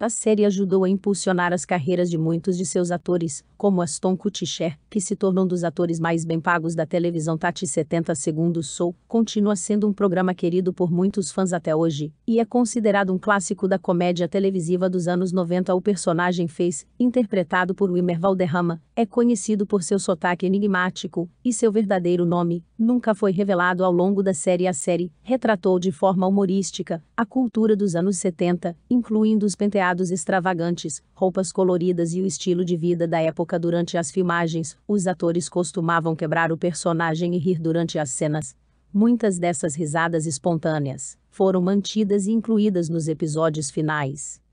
A série ajudou a impulsionar as carreiras de muitos de seus atores, como Aston Kutcher, que se tornou um dos atores mais bem pagos da televisão Tati 70 Segundos Soul, continua sendo um programa querido por muitos fãs até hoje, e é considerado um clássico da comédia televisiva dos anos 90. O personagem fez, interpretado por Wilmer Valderrama, é conhecido por seu sotaque enigmático, e seu verdadeiro nome, nunca foi revelado ao longo da série. A série retratou de forma humorística a cultura dos anos 70, incluindo os penteados fantasiados extravagantes, roupas coloridas e o estilo de vida da época durante as filmagens, os atores costumavam quebrar o personagem e rir durante as cenas. Muitas dessas risadas espontâneas foram mantidas e incluídas nos episódios finais.